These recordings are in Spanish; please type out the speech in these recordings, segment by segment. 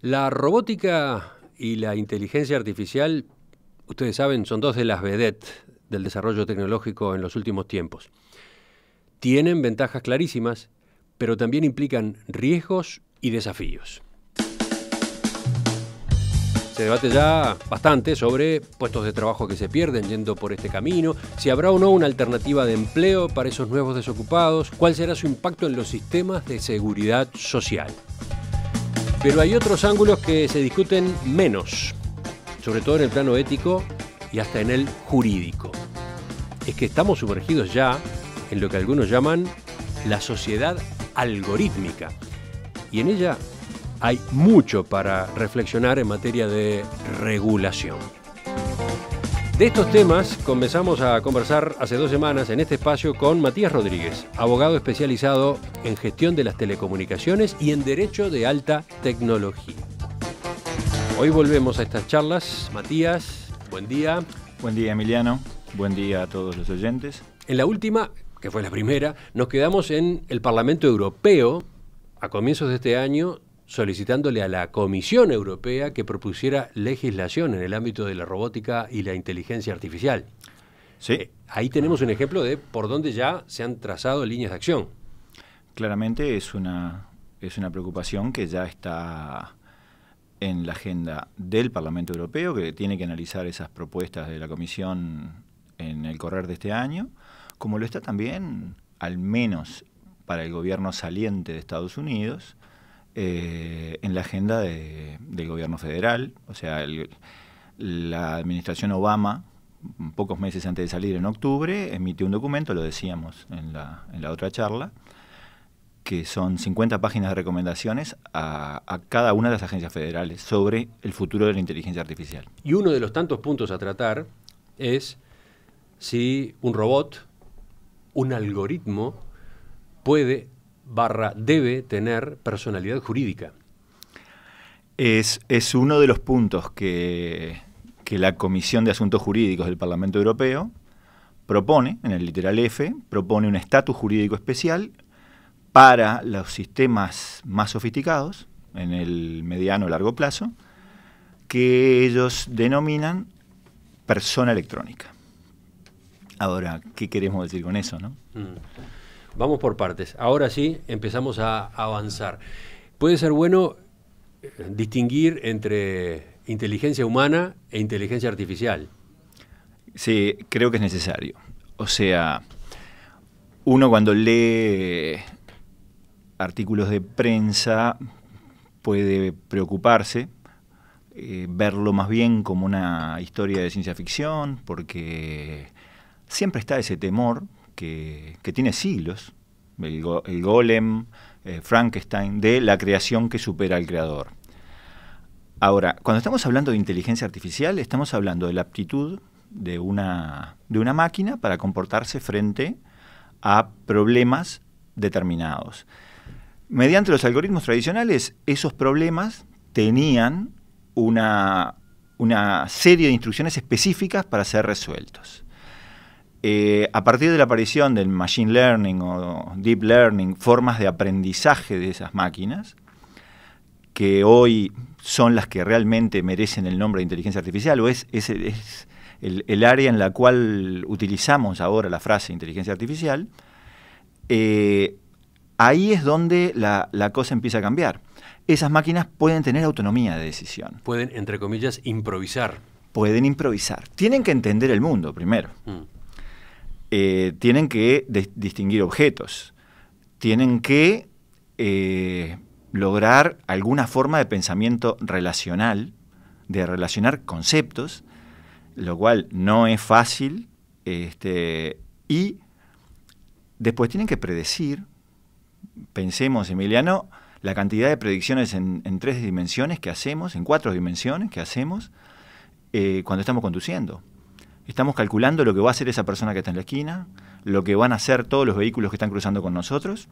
La robótica y la inteligencia artificial, ustedes saben, son dos de las vedettes del desarrollo tecnológico en los últimos tiempos. Tienen ventajas clarísimas, pero también implican riesgos y desafíos. Se debate ya bastante sobre puestos de trabajo que se pierden yendo por este camino, si habrá o no una alternativa de empleo para esos nuevos desocupados, cuál será su impacto en los sistemas de seguridad social. Pero hay otros ángulos que se discuten menos, sobre todo en el plano ético y hasta en el jurídico. Es que estamos sumergidos ya en lo que algunos llaman la sociedad algorítmica. Y en ella hay mucho para reflexionar en materia de regulación. De estos temas comenzamos a conversar hace dos semanas en este espacio con Matías Rodríguez, abogado especializado en gestión de las telecomunicaciones y en derecho de alta tecnología. Hoy volvemos a estas charlas. Matías, buen día. Buen día Emiliano, buen día a todos los oyentes. En la última, que fue la primera, nos quedamos en el Parlamento Europeo, a comienzos de este año, solicitándole a la Comisión Europea que propusiera legislación en el ámbito de la robótica y la inteligencia artificial. Sí. Eh, ahí tenemos un ejemplo de por dónde ya se han trazado líneas de acción. Claramente es es una preocupación que ya está en la agenda del Parlamento Europeo, que tiene que analizar esas propuestas de la Comisión en el correr de este año, como lo está también, al menos para el gobierno saliente de Estados Unidos, eh, en la agenda del gobierno federal. O sea, la administración Obama, pocos meses antes de salir en octubre, emitió un documento, lo decíamos en la, otra charla, que son 50 páginas de recomendaciones a, cada una de las agencias federales sobre el futuro de la inteligencia artificial. Y uno de los tantos puntos a tratar es si un robot, un algoritmo, puede barra debe tener personalidad jurídica. Es, es uno de los puntos que, que la Comisión de Asuntos Jurídicos del Parlamento Europeo propone, en el literal F, propone un estatus jurídico especial para los sistemas más sofisticados, en el mediano y largo plazo, que ellos denominan persona electrónica. Ahora, ¿qué queremos decir con eso? No? Mm. Vamos por partes. Ahora sí, empezamos a avanzar. Puede ser bueno eh, distinguir entre inteligencia humana e inteligencia artificial. Sí, creo que es necesario. O sea, uno cuando lee artículos de prensa puede preocuparse, eh, verlo más bien como una historia de ciencia ficción, porque siempre está ese temor que, tiene siglos, el, golem, eh, Frankenstein, de la creación que supera al creador. Ahora, cuando estamos hablando de inteligencia artificial, estamos hablando de la aptitud de una, máquina para comportarse frente a problemas determinados. Mediante los algoritmos tradicionales, esos problemas tenían una serie de instrucciones específicas para ser resueltos. Eh, a partir de la aparición del machine learning o deep learning, formas de aprendizaje de esas máquinas, que hoy son las que realmente merecen el nombre de inteligencia artificial, o es, es el, área en la cual utilizamos ahora la frase inteligencia artificial, eh, ahí es donde la, cosa empieza a cambiar. Esas máquinas pueden tener autonomía de decisión. Pueden, entre comillas, improvisar. Pueden improvisar. Tienen que entender el mundo primero. Mm. Eh, tienen que distinguir objetos, tienen que eh, lograr alguna forma de pensamiento relacional, de relacionar conceptos, lo cual no es fácil, este, y después tienen que predecir, pensemos Emiliano, la cantidad de predicciones en, tres dimensiones que hacemos, en cuatro dimensiones que hacemos, eh, cuando estamos conduciendo. Estamos calculando lo que va a hacer esa persona que está en la esquina, lo que van a hacer todos los vehículos que están cruzando con nosotros.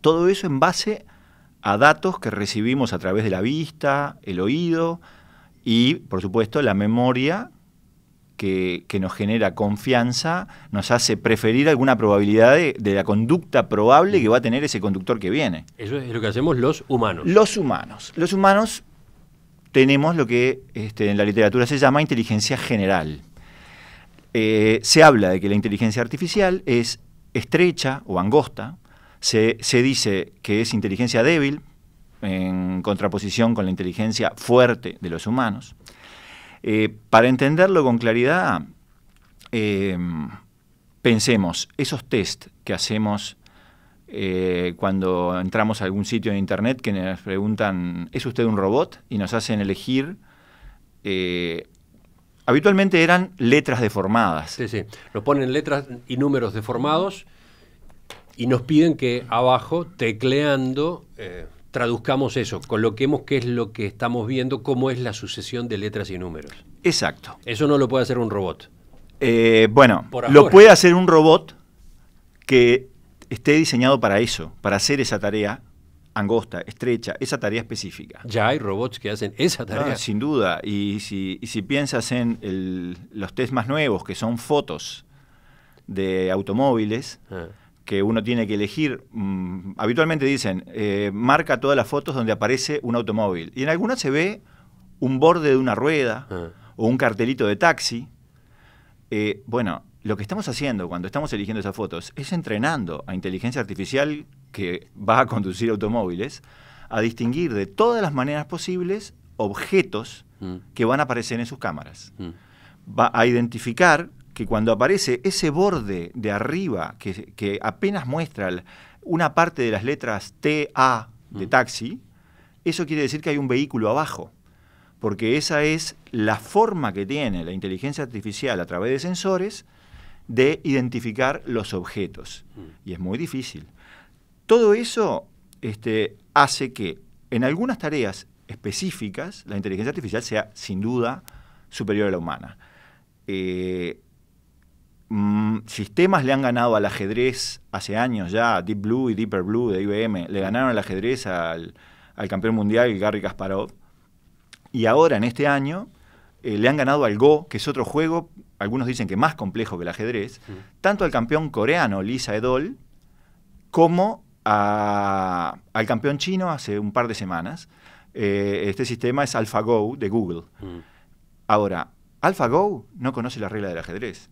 Todo eso en base a datos que recibimos a través de la vista, el oído y, por supuesto, la memoria que, nos genera confianza, nos hace preferir alguna probabilidad de, la conducta probable que va a tener ese conductor que viene. Eso es lo que hacemos los humanos. Los humanos. Los humanos tenemos lo que este, en la literatura se llama inteligencia general. Eh, se habla de que la inteligencia artificial es estrecha o angosta, se, dice que es inteligencia débil, en contraposición con la inteligencia fuerte de los humanos. Eh, para entenderlo con claridad, em, pensemos, esos test que hacemos eh, cuando entramos a algún sitio en Internet que nos preguntan, ¿es usted un robot? Y nos hacen elegir Habitualmente eran letras deformadas. Sí, sí. Lo ponen letras y números deformados y nos piden que abajo, tecleando, eh, traduzcamos eso, coloquemos qué es lo que estamos viendo, cómo es la sucesión de letras y números. Exacto. Eso no lo puede hacer un robot. Eh, bueno, lo puede hacer un robot que esté diseñado para eso, para hacer esa tarea angosta, estrecha, esa tarea específica. Ya hay robots que hacen esa tarea. sin duda. Y si, piensas en los test más nuevos, que son fotos de automóviles, ah. que uno tiene que elegir, mm, habitualmente dicen, eh, marca todas las fotos donde aparece un automóvil. Y en algunas se ve un borde de una rueda ah. o un cartelito de taxi. Eh, bueno, lo que estamos haciendo cuando estamos eligiendo esas fotos es entrenando a inteligencia artificial que va a conducir automóviles a distinguir de todas las maneras posibles objetos mm. que van a aparecer en sus cámaras. Mm. Va a identificar que cuando aparece ese borde de arriba que, apenas muestra una parte de las letras TA de mm. taxi, eso quiere decir que hay un vehículo abajo, porque esa es la forma que tiene la inteligencia artificial a través de sensores de identificar los objetos. Y es muy difícil. Todo eso este, hace que en algunas tareas específicas la inteligencia artificial sea sin duda superior a la humana. Eh, mm, sistemas le han ganado al ajedrez hace años ya, Deep Blue y Deeper Blue de IBM, le ganaron al ajedrez al, campeón mundial Gary Kasparov. Y ahora, en este año, eh, le han ganado al Go, que es otro juego, algunos dicen que más complejo que el ajedrez, tanto al campeón coreano Lisa Edol como al campeón chino hace un par de semanas. Eh, este sistema es AlphaGo de Google. Mm. Ahora, AlphaGo no conoce la regla del ajedrez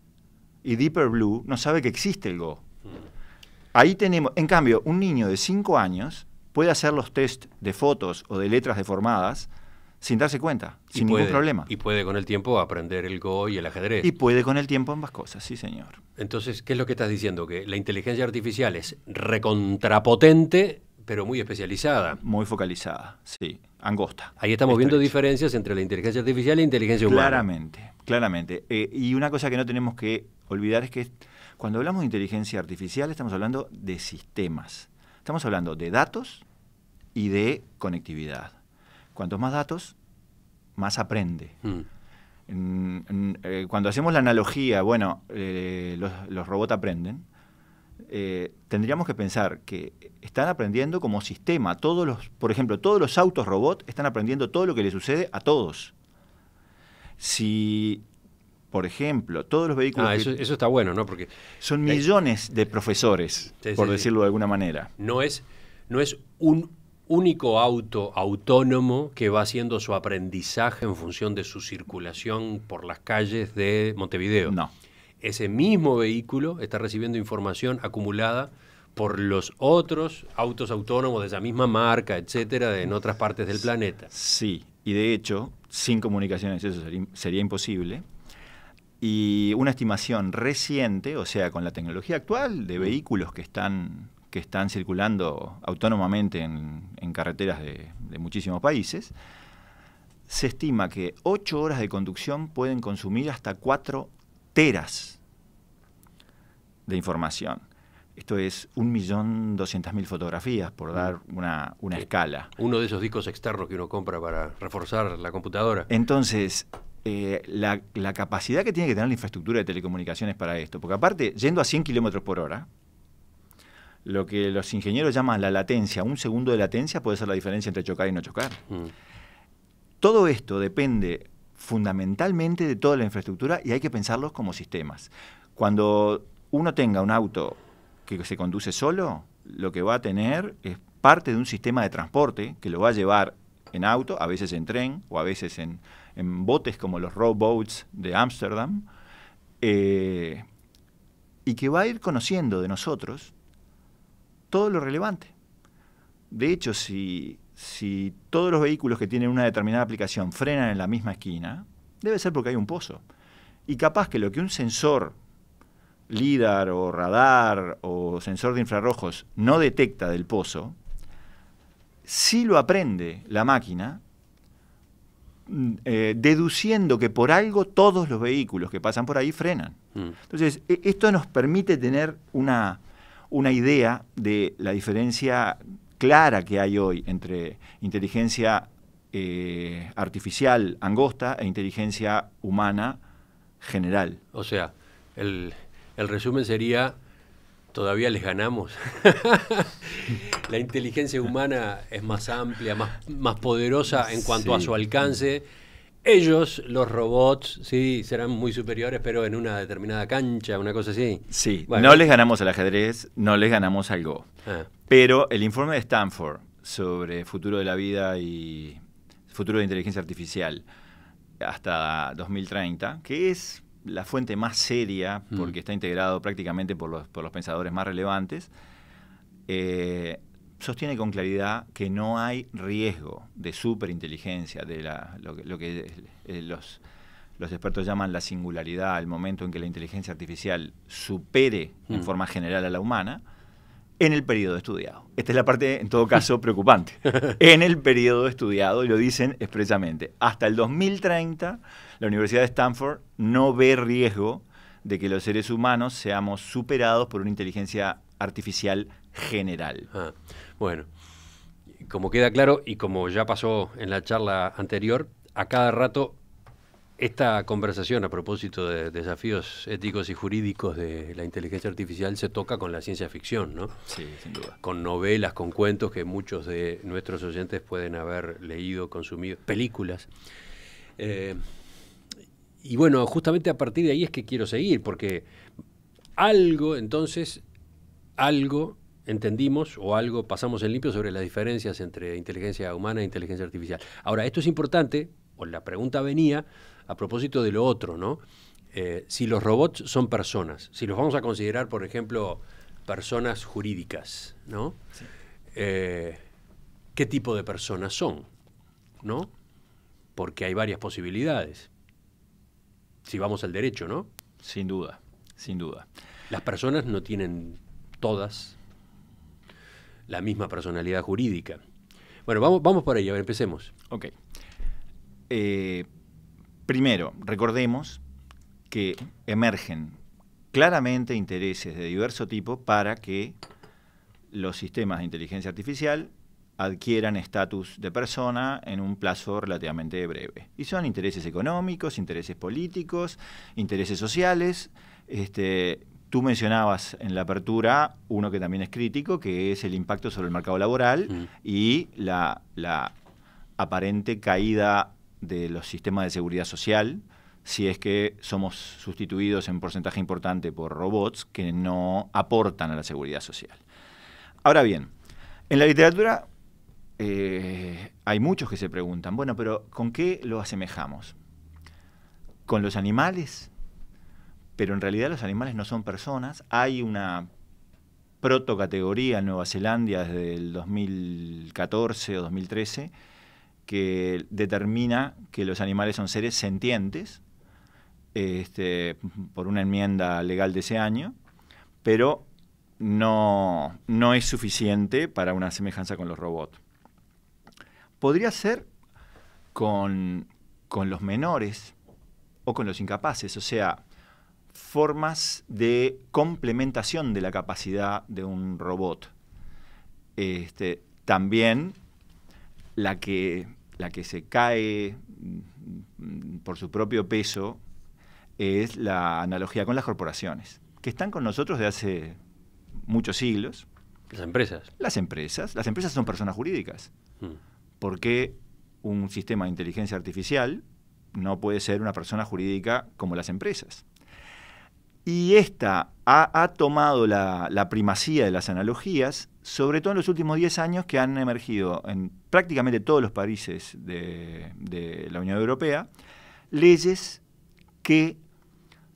y Deeper Blue no sabe que existe el Go. Mm. Ahí tenemos, en cambio, un niño de 5 años puede hacer los test de fotos o de letras deformadas sin darse cuenta, sin ningún problema. Y puede con el tiempo aprender el Go y el ajedrez. Y puede con el tiempo ambas cosas, sí señor. Entonces, ¿qué es lo que estás diciendo? Que la inteligencia artificial es recontrapotente, pero muy especializada. Muy focalizada, sí, angosta. Ahí estamos viendo diferencias entre la inteligencia artificial e inteligencia humana. Claramente, claramente. Eh, y una cosa que no tenemos que olvidar es que cuando hablamos de inteligencia artificial estamos hablando de sistemas. Estamos hablando de datos y de conectividad. Cuantos más datos, más aprende. Hmm. Eh, cuando hacemos la analogía, bueno, eh, los, robots aprenden, eh, tendríamos que pensar que están aprendiendo como sistema. Todos los, por ejemplo, todos los autos robot están aprendiendo todo lo que le sucede a todos. Si, por ejemplo, todos los vehículos. Ah, eso, está bueno, ¿no? Porque. Son millones de profesores, por decirlo de alguna manera. No es, no es un único auto autónomo que va haciendo su aprendizaje en función de su circulación por las calles de Montevideo. No. Ese mismo vehículo está recibiendo información acumulada por los otros autos autónomos de esa misma marca, etcétera, en otras partes del planeta. Sí, y de hecho, sin comunicaciones eso sería imposible. Y una estimación reciente, o sea, con la tecnología actual de mm. vehículos que están que están circulando autónomamente en, carreteras de, muchísimos países, se estima que 8 horas de conducción pueden consumir hasta cuatro teras de información. Esto es 1.200.000 fotografías, por mm. dar una, escala. Uno de esos discos externos que uno compra para reforzar la computadora. Entonces, eh, la, la, capacidad que tiene que tener la infraestructura de telecomunicaciones para esto, porque aparte, yendo a 100 kilómetros por hora, lo que los ingenieros llaman la latencia, un segundo de latencia puede ser la diferencia entre chocar y no chocar. Mm. Todo esto depende fundamentalmente de toda la infraestructura y hay que pensarlos como sistemas. Cuando uno tenga un auto que se conduce solo, lo que va a tener es parte de un sistema de transporte que lo va a llevar en auto, a veces en tren o a veces en, botes como los rowboats de Ámsterdam, eh, y que va a ir conociendo de nosotros todo lo relevante. De hecho, si, todos los vehículos que tienen una determinada aplicación frenan en la misma esquina, debe ser porque hay un pozo. Y capaz que lo que un sensor, LIDAR o radar o sensor de infrarrojos, no detecta del pozo, sí lo aprende la máquina, mm, eh, deduciendo que por algo todos los vehículos que pasan por ahí frenan. Mm. Entonces, e, esto nos permite tener una, una idea de la diferencia clara que hay hoy entre inteligencia eh, artificial angosta e inteligencia humana general. O sea, el, resumen sería, todavía les ganamos. la inteligencia humana es más amplia, más, más poderosa en cuanto a su alcance ellos, los robots, sí, serán muy superiores, pero en una determinada cancha, una cosa así. Sí, no les ganamos al ajedrez, no les ganamos al Go. Ah. Pero el informe de Stanford sobre futuro de la vida y futuro de inteligencia artificial hasta 2030, que es la fuente más seria, mm. porque está integrado prácticamente por los, por los pensadores más relevantes, eh, sostiene con claridad que no hay riesgo de superinteligencia, de lo, que eh, los, expertos llaman la singularidad, el momento en que la inteligencia artificial supere en mm. forma general a la humana, en el periodo estudiado. Esta es la parte, en todo caso, preocupante. En el periodo estudiado, y lo dicen expresamente, hasta el 2030 la Universidad de Stanford no ve riesgo de que los seres humanos seamos superados por una inteligencia artificial general. Ah, bueno, como queda claro y como ya pasó en la charla anterior, a cada rato esta conversación a propósito de desafíos éticos y jurídicos de la inteligencia artificial se toca con la ciencia ficción, ¿no? Sí, sin duda. Con novelas, con cuentos que muchos de nuestros oyentes pueden haber leído, consumido, películas. Eh, y bueno, justamente a partir de ahí es que quiero seguir, porque algo entonces algo entendimos o algo pasamos en limpio sobre las diferencias entre inteligencia humana e inteligencia artificial. Ahora, esto es importante, o la pregunta venía a propósito de lo otro, ¿no? Eh, si los robots son personas, si los vamos a considerar, por ejemplo, personas jurídicas, ¿no? Eh, ¿Qué tipo de personas son? ¿No? Porque hay varias posibilidades. Si vamos al derecho, ¿no? Sin duda, sin duda. Las personas no tienen todas la misma personalidad jurídica. Bueno, vamos, vamos por ello, empecemos. Ok. Eh, primero, recordemos que emergen claramente intereses de diverso tipo para que los sistemas de inteligencia artificial adquieran estatus de persona en un plazo relativamente breve. Y son intereses económicos, intereses políticos, intereses sociales, este, Tú mencionabas en la apertura uno que también es crítico, que es el impacto sobre el mercado laboral mm. y la, aparente caída de los sistemas de seguridad social, si es que somos sustituidos en porcentaje importante por robots que no aportan a la seguridad social. Ahora bien, en la literatura eh, hay muchos que se preguntan, bueno, pero ¿con qué lo asemejamos? ¿Con los animales? pero en realidad los animales no son personas. Hay una protocategoría en Nueva Zelanda desde el 2014 o 2013 que determina que los animales son seres sentientes este, por una enmienda legal de ese año, pero no, es suficiente para una semejanza con los robots. Podría ser con, con los menores o con los incapaces, o sea, formas de complementación de la capacidad de un robot. Este, también la que, la que se cae mm, por su propio peso es la analogía con las corporaciones, que están con nosotros desde hace muchos siglos. Las empresas. Las empresas. Las empresas son personas jurídicas. Hmm. ¿Por Porque un sistema de inteligencia artificial no puede ser una persona jurídica como las empresas? Y esta ha, tomado la, primacía de las analogías, sobre todo en los últimos 10 años que han emergido en prácticamente todos los países de, la Unión Europea, leyes que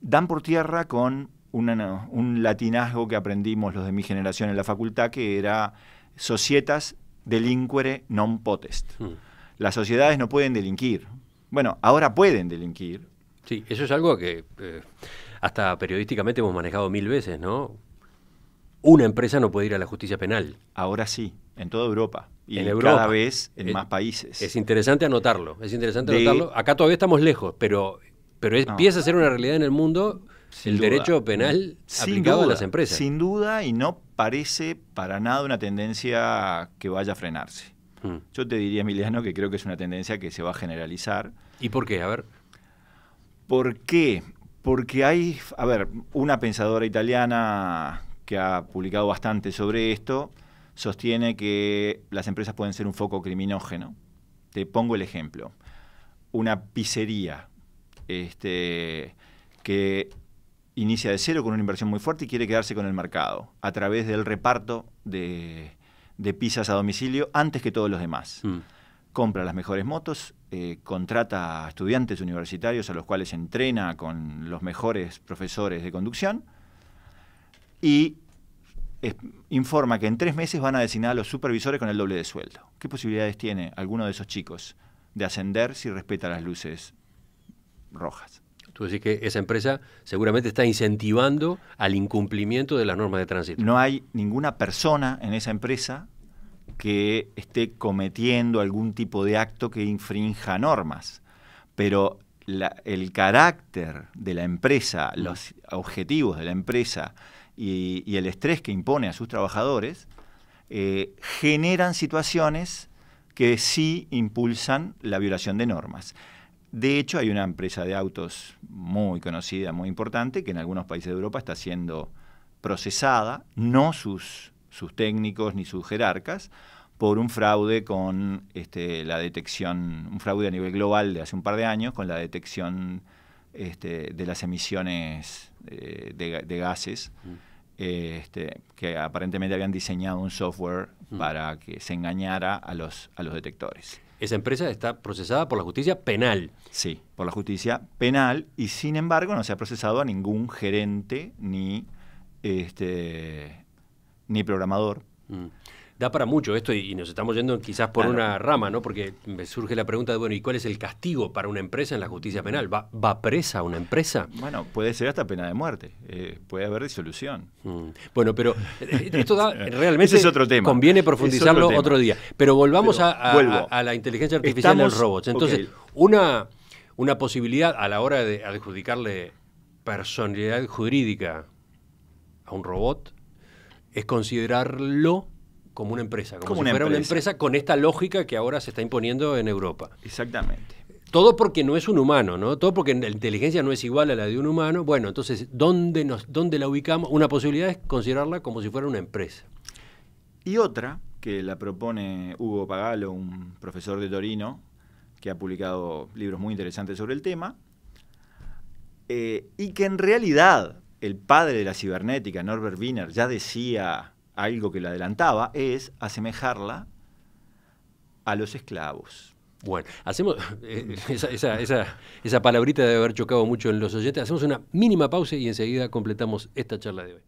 dan por tierra con un latinazgo que aprendimos los de mi generación en la facultad, que era societas delinquere non potest. Mm. Las sociedades no pueden delinquir. Bueno, ahora pueden delinquir. Sí, eso es algo que... Eh, hasta periodísticamente hemos manejado mil veces, ¿no? Una empresa no puede ir a la justicia penal. Ahora sí, en toda Europa. Y en Europa, cada vez en más países. Es interesante anotarlo, es interesante anotarlo. Acá todavía estamos lejos, pero, pero empieza a ser una realidad en el mundo el derecho penal sin aplicado a las empresas. Sin duda, y no parece para nada una tendencia que vaya a frenarse. Hmm. Yo te diría, Emiliano, que creo que es una tendencia que se va a generalizar. ¿Y por qué? A ver. ¿Por qué? Porque hay, a ver, una pensadora italiana que ha publicado bastante sobre esto, sostiene que las empresas pueden ser un foco criminógeno. Te pongo el ejemplo. Una pizzería este, que inicia de cero con una inversión muy fuerte y quiere quedarse con el mercado a través del reparto de, pizzas a domicilio antes que todos los demás. Mm compra las mejores motos, eh, contrata a estudiantes universitarios a los cuales entrena con los mejores profesores de conducción y informa que en tres meses van a designar a los supervisores con el doble de sueldo. ¿Qué posibilidades tiene alguno de esos chicos de ascender si respeta las luces rojas? Tú decís que esa empresa seguramente está incentivando al incumplimiento de las normas de tránsito. No hay ninguna persona en esa empresa que esté cometiendo algún tipo de acto que infrinja normas, pero el carácter de la empresa, mm. los objetivos de la empresa y, el estrés que impone a sus trabajadores eh, generan situaciones que sí impulsan la violación de normas. De hecho, hay una empresa de autos muy conocida, muy importante, que en algunos países de Europa está siendo procesada, no sus sus técnicos ni sus jerarcas por un fraude con este, la detección, un fraude a nivel global de hace un par de años con la detección este, de las emisiones eh, de, gases, mm. este, que aparentemente habían diseñado un software mm. para que se engañara a los, a los detectores. Esa empresa está procesada por la justicia penal. Sí, por la justicia penal y sin embargo no se ha procesado a ningún gerente ni este, ni programador. Mm. Da para mucho esto y, nos estamos yendo quizás por una rama, ¿no? Porque me surge la pregunta de, bueno, ¿y cuál es el castigo para una empresa en la justicia penal? ¿Va, va presa una empresa? Bueno, puede ser hasta pena de muerte, eh, puede haber disolución. Mm. Bueno, pero eh, esto da, realmente es otro tema. conviene profundizarlo otro, día. Pero volvamos a, la inteligencia artificial de los robots. Entonces, una, una posibilidad a la hora de adjudicarle personalidad jurídica a un robot es considerarlo como una empresa, como, si fuera una empresa con esta lógica que ahora se está imponiendo en Europa. Exactamente. Todo porque no es un humano, ¿no? Todo porque la inteligencia no es igual a la de un humano. Bueno, entonces, ¿dónde, nos, dónde la ubicamos? Una posibilidad es considerarla como si fuera una empresa. Y otra, que la propone Hugo Pagalo, un profesor de Torino, que ha publicado libros muy interesantes sobre el tema, eh, y que en realidad el padre de la cibernética, Norbert Wiener, ya decía algo que le adelantaba, es asemejarla a los esclavos. Bueno, hacemos eh, esa, palabrita de haber chocado mucho en los oyentes. Hacemos una mínima pausa y enseguida completamos esta charla de hoy.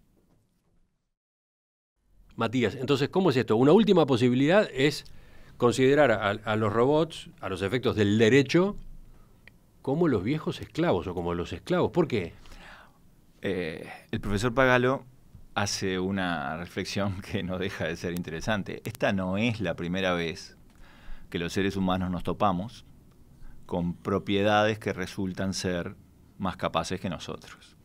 Matías, entonces, ¿cómo es esto? Una última posibilidad es considerar a, a los robots, a los efectos del derecho, como los viejos esclavos o como los esclavos. ¿Por qué? Eh, el profesor Pagalo hace una reflexión que no deja de ser interesante. Esta no es la primera vez que los seres humanos nos topamos con propiedades que resultan ser más capaces que nosotros.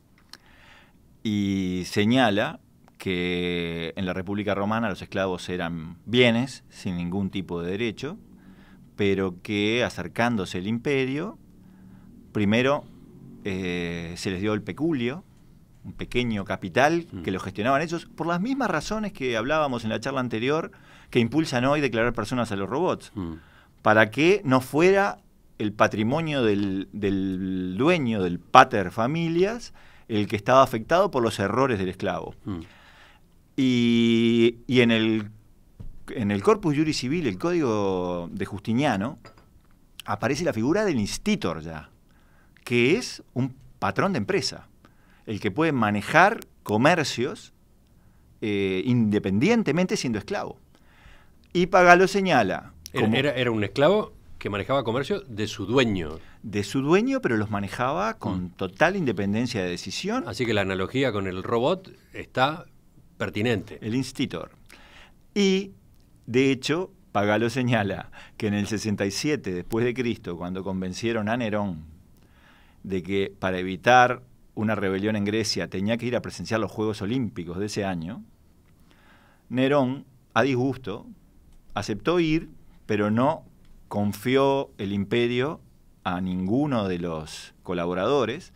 Y señala que en la República Romana los esclavos eran bienes sin ningún tipo de derecho, pero que acercándose el imperio, primero eh, se les dio el peculio, un pequeño capital mm. que lo gestionaban ellos, por las mismas razones que hablábamos en la charla anterior, que impulsan hoy declarar personas a los robots, mm. para que no fuera el patrimonio del, dueño, del pater familias, el que estaba afectado por los errores del esclavo. Mm. Y, en, el, en el Corpus Juris Civil, el Código de Justiniano, aparece la figura del institor ya, que es un patrón de empresa el que puede manejar comercios eh, independientemente siendo esclavo. Y Pagalo señala... era, un esclavo que manejaba comercio de su dueño. De su dueño, pero los manejaba con mm. total independencia de decisión. Así que la analogía con el robot está pertinente. El institor. Y, de hecho, Pagalo señala que en el 67 después de Cristo, cuando convencieron a Nerón de que para evitar una rebelión en Grecia, tenía que ir a presenciar los Juegos Olímpicos de ese año, Nerón, a disgusto, aceptó ir, pero no confió el imperio a ninguno de los colaboradores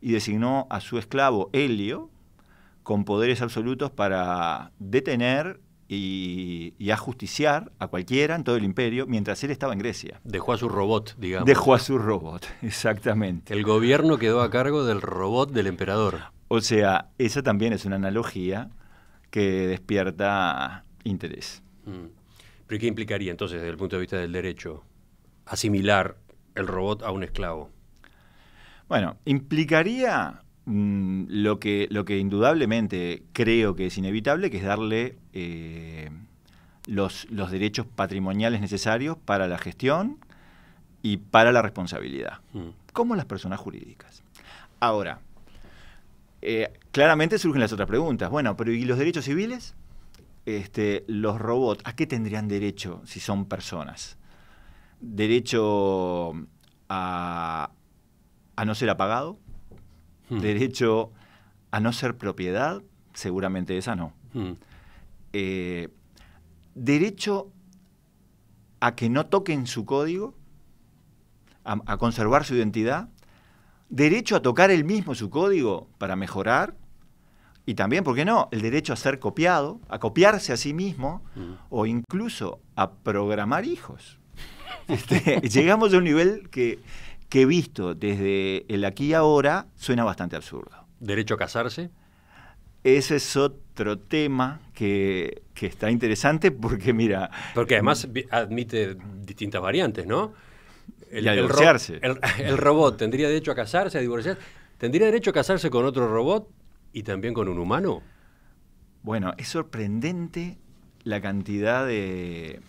y designó a su esclavo Helio con poderes absolutos para detener y, a justiciar a cualquiera en todo el imperio mientras él estaba en Grecia. Dejó a su robot, digamos. Dejó a su robot, exactamente. El gobierno quedó a cargo del robot del emperador. O sea, esa también es una analogía que despierta interés. Mm. ¿Pero qué implicaría entonces desde el punto de vista del derecho asimilar el robot a un esclavo? Bueno, implicaría Mm, lo, que, lo que indudablemente creo que es inevitable, que es darle eh, los, derechos patrimoniales necesarios para la gestión y para la responsabilidad, mm. como las personas jurídicas. Ahora, eh, claramente surgen las otras preguntas. Bueno, pero ¿y los derechos civiles? Este, los robots, ¿a qué tendrían derecho si son personas? ¿Derecho a, a no ser apagado? Mm. derecho a no ser propiedad, seguramente esa no. Mm. Eh, derecho a que no toquen su código, a, conservar su identidad, derecho a tocar él mismo su código para mejorar, y también, ¿por qué no?, el derecho a ser copiado, a copiarse a sí mismo, mm. o incluso a programar hijos. Este, llegamos a un nivel que que visto desde el aquí y ahora suena bastante absurdo. ¿Derecho a casarse? Ese es otro tema que, está interesante porque, mira... Porque además em, admite distintas variantes, ¿no? El, y a divorciarse. El, robot tendría derecho a casarse, a divorciarse. ¿Tendría derecho a casarse con otro robot y también con un humano? Bueno, es sorprendente la cantidad de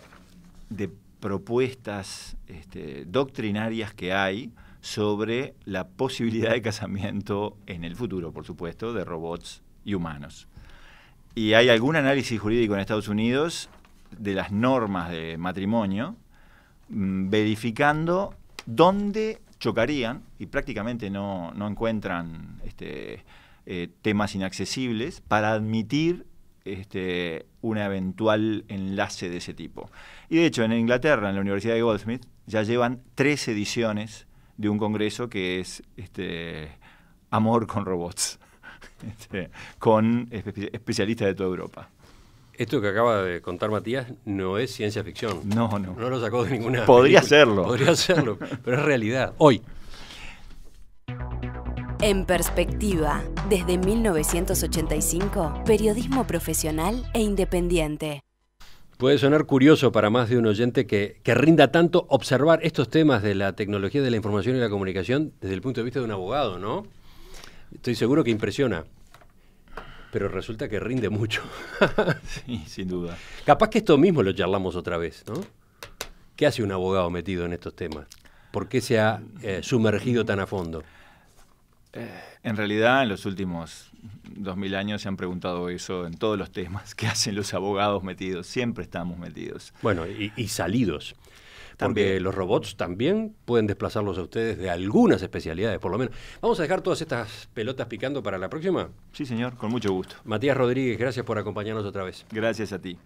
propuestas este, doctrinarias que hay sobre la posibilidad de casamiento en el futuro, por supuesto, de robots y humanos. Y hay algún análisis jurídico en Estados Unidos de las normas de matrimonio, mm, verificando dónde chocarían y prácticamente no, encuentran este, eh, temas inaccesibles para admitir este, un eventual enlace de ese tipo. Y de hecho, en Inglaterra, en la Universidad de Goldsmith, ya llevan tres ediciones de un congreso que es este, Amor con Robots, este, con especialistas de toda Europa. Esto que acaba de contar Matías no es ciencia ficción. No, no. No lo sacó de ninguna. Podría serlo. Podría serlo, pero es realidad. Hoy. En perspectiva, desde 1985, periodismo profesional e independiente. Puede sonar curioso para más de un oyente que, rinda tanto observar estos temas de la tecnología de la información y la comunicación desde el punto de vista de un abogado, ¿no? Estoy seguro que impresiona, pero resulta que rinde mucho. sí, sin duda. Capaz que esto mismo lo charlamos otra vez, ¿no? ¿Qué hace un abogado metido en estos temas? ¿Por qué se ha eh, sumergido tan a fondo? Eh, en realidad, en los últimos 2000 años se han preguntado eso en todos los temas que hacen los abogados metidos. Siempre estamos metidos. Bueno, y, salidos. también. los robots también pueden desplazarlos a ustedes de algunas especialidades, por lo menos. Vamos a dejar todas estas pelotas picando para la próxima. Sí, señor, con mucho gusto. Matías Rodríguez, gracias por acompañarnos otra vez. Gracias a ti.